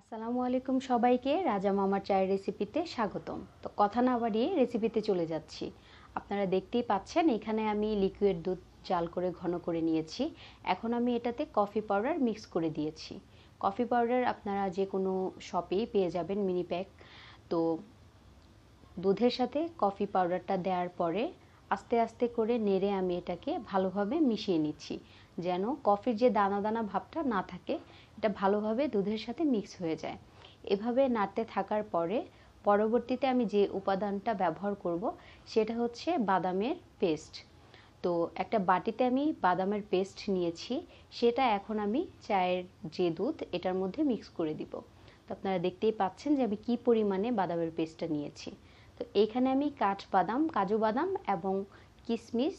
আসসালামু আলাইকুম সবাইকে রাজা মামার চায়ের রেসিপিতে স্বাগতম তো কথা না বাড়িয়ে রেসিপিতে চলে যাচ্ছি আপনারা দেখতেই পাচ্ছেন এখানে আমি লিকুইড দুধ জাল করে ঘন করে নিয়েছি এখন আমি এটাতে কফি পাউডার মিক্স করে দিয়েছি কফি পাউডার আপনারা যে কোনো শপেই পেয়ে যাবেন মিনি প্যাক তো দুধের সাথে কফি পাউডারটা দেওয়ার পরে আস্তে আস্তে করে নেড়ে আমি এটাকে ভালোভাবে মিশিয়ে নিচ্ছি যেন কফির যে দানা দানা ভাবটা না থাকে এটা ভালোভাবে দুধের সাথে মিক্স হয়ে যায় এভাবে নাড়তে থাকার পরে পরবর্তীতে আমি যে উপাদানটা ব্যবহার করব সেটা হচ্ছে বাদামের পেস্ট তো একটা বাটিতে আমি বাদামের পেস্ট নিয়েছি সেটা এখন আমি চায়ের যে দুধ এটার মধ্যে মিক্স করে দিব তো আপনারা দেখতেই পাচ্ছেন যে আমি কি পরিমাণে বাদামের পেস্টটা নিয়েছি তো এখানে আমি কাঠ বাদাম কাজু বাদাম এবং কিশমিশ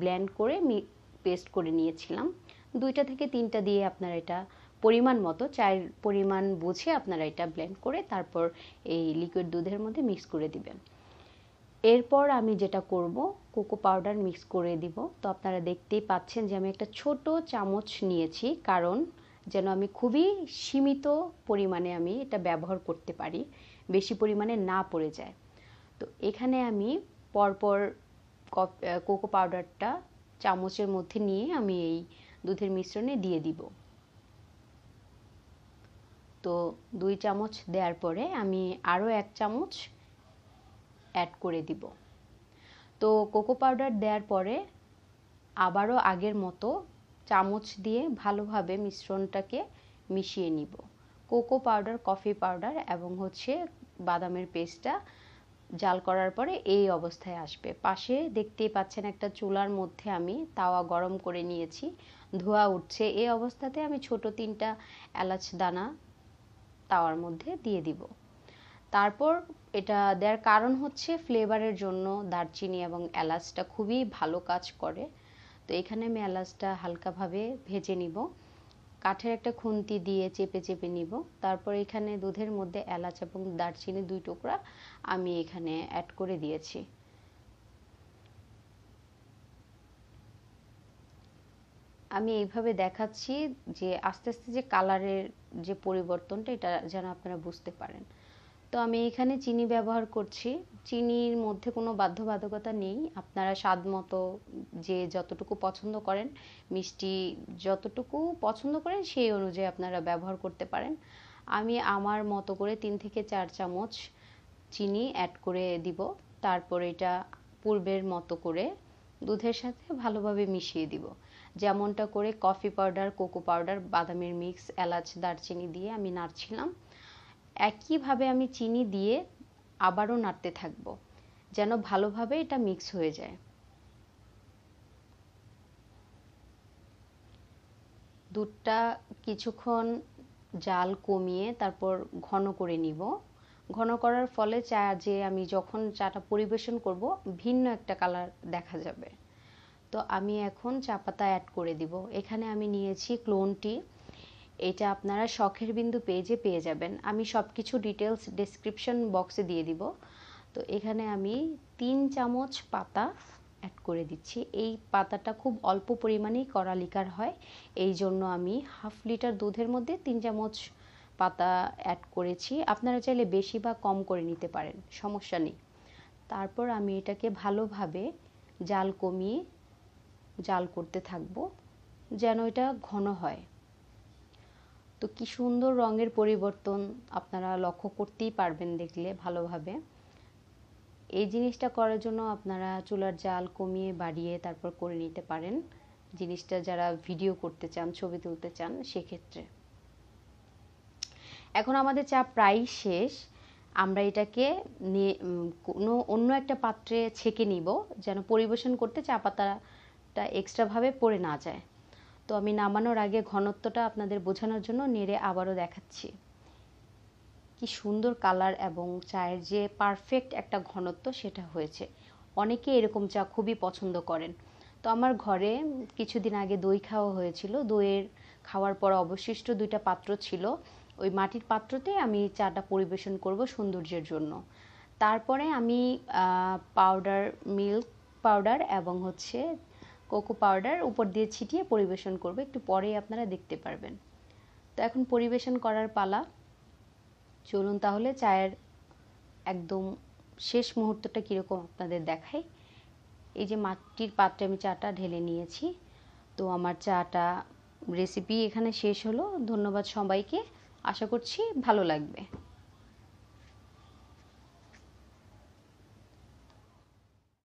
ব্ল্যান্ড করে পেস্ট করে নিয়েছিলাম দুইটা থেকে তিনটা দিয়ে আপনারা এটা পরিমাণ মতো চায়ের পরিমাণ বুঝে আপনারা এটা ব্লেন্ড করে তারপর এই লিকুইড দুধের মধ্যে মিক্স করে দিবেন এরপর আমি যেটা করব কোকো পাউডার মিক্স করে দিব তো আপনারা দেখতেই পাচ্ছেন যে আমি একটা ছোট চামচ নিয়েছি কারণ যেন আমি খুবই সীমিত পরিমাণে আমি এটা ব্যবহার করতে পারি বেশি পরিমাণে না পড়ে যায় তো এখানে আমি পরপর কোকো পাউডারটা চামচের মধ্যে নিয়ে আমি এই দুধের মিশ্রণে দিয়ে দিব তো দুই চামচ দেওয়ার পরে আমি আরও এক চামচ অ্যাড করে দিব তো কোকো পাউডার দেওয়ার পরে আবারও আগের মতো চামচ দিয়ে ভালোভাবে মিশ্রণটাকে মিশিয়ে নিব কোকো পাউডার কফি পাউডার এবং হচ্ছে বাদামের পেস্টটা জাল করার পরে এই অবস্থায় আসবে পাশে দেখতেই পাচ্ছেন একটা চুলার মধ্যে আমি তাওয়া গরম করে নিয়েছি ধোয়া উঠছে এই অবস্থাতে আমি ছোট তিনটা এলাচ দানা তাওয়ার মধ্যে দিয়ে দিব তারপর এটা দেওয়ার কারণ হচ্ছে ফ্লেভারের জন্য দারচিনি এবং এলাচটা খুবই ভালো কাজ করে তো এখানে আমি এলাচটা হালকাভাবে ভেজে নিব কাঠের একটা খুন্তি দিয়ে চেপে চেপে নিব তারপর এখানে দুধের মধ্যে এলাচ এবং দারচিনি দুই টুকরা আমি এখানে অ্যাড করে দিয়েছি আমি এইভাবে দেখাচ্ছি যে আস্তে আস্তে যে কালারের যে পরিবর্তনটা এটা যেন আপনারা বুঝতে পারেন তো আমি এখানে চিনি ব্যবহার করছি চিনির মধ্যে কোনো বাধ্যবাধকতা নেই আপনারা স্বাদ মতো যে যতটুকু পছন্দ করেন মিষ্টি যতটুকু পছন্দ করেন সেই অনুযায়ী আপনারা ব্যবহার করতে পারেন আমি আমার মতো করে তিন থেকে চার চামচ চিনি অ্যাড করে দিব তারপর এটা পূর্বের মতো করে দুধের সাথে ভালোভাবে মিশিয়ে দিব যেমনটা করে কফি পাউডার কোকো পাউডার বাদামের মিক্স এলাচ দারচিনি দিয়ে আমি নাড়ছিলাম একইভাবে আমি চিনি দিয়ে আবারও নাড়তে থাকব যেন ভালোভাবে এটা মিক্স হয়ে যায় দুধটা কিছুক্ষণ জাল কমিয়ে তারপর ঘন করে নিব ঘন করার ফলে চা যে আমি যখন চাটা পরিবেশন করব ভিন্ন একটা কালার দেখা যাবে তো আমি এখন চা পাতা অ্যাড করে দিব এখানে আমি নিয়েছি ক্লোনটি টি এটা আপনারা শখের বিন্দু পেজে পেয়ে যাবেন আমি সব কিছু ডিটেলস ডেসক্রিপশন বক্সে দিয়ে দিব তো এখানে আমি তিন চামচ পাতা অ্যাড করে দিচ্ছি এই পাতাটা খুব অল্প পরিমাণেই করা লিকার হয় এই জন্য আমি হাফ লিটার দুধের মধ্যে তিন চামচ পাতা অ্যাড করেছি আপনারা চাইলে বেশি বা কম করে নিতে পারেন সমস্যা নেই তারপর আমি এটাকে ভালোভাবে জাল কমিয়ে জাল করতে থাকব যেন এটা ঘন হয় তো কি সুন্দর রঙের পরিবর্তন আপনারা লক্ষ্য করতেই পারবেন দেখলে ভালোভাবে এই জিনিসটা করার জন্য আপনারা চুলার জাল কমিয়ে বাড়িয়ে তারপর করে নিতে পারেন জিনিসটা যারা ভিডিও করতে চান ছবি তুলতে চান সেক্ষেত্রে এখন আমাদের চা প্রায় শেষ আমরা এটাকে কোনো অন্য একটা পাত্রে ছেঁকে নিব যেন পরিবেশন করতে চা পাতাটা এক্সট্রাভাবে পড়ে না যায় তো আমি নামানোর আগে ঘনত্বটা আপনাদের বোঝানোর জন্য নেড়ে আবারও দেখাচ্ছি কি সুন্দর কালার এবং চায়ের যে পারফেক্ট একটা ঘনত্ব সেটা হয়েছে অনেকে এরকম চা খুবই পছন্দ করেন তো আমার ঘরে কিছুদিন আগে দই খাওয়া হয়েছিল দইয়ের খাওয়ার পর অবশিষ্ট দুইটা পাত্র ছিল ওই মাটির পাত্রতে আমি চাটা পরিবেশন করব সৌন্দর্যের জন্য তারপরে আমি পাউডার মিল্ক পাউডার এবং হচ্ছে কোকো পাউডার উপর দিয়ে ছিটিয়ে পরিবেশন করবে একটু পরেই আপনারা দেখতে পারবেন তো এখন পরিবেশন করার পালা চলুন তাহলে চায়ের একদম শেষ মুহূর্তটা কীরকম আপনাদের দেখাই এই যে মাটির পাত্রে আমি চাটা ঢেলে নিয়েছি তো আমার চাটা রেসিপি এখানে শেষ হলো ধন্যবাদ সবাইকে আশা করছি ভালো লাগবে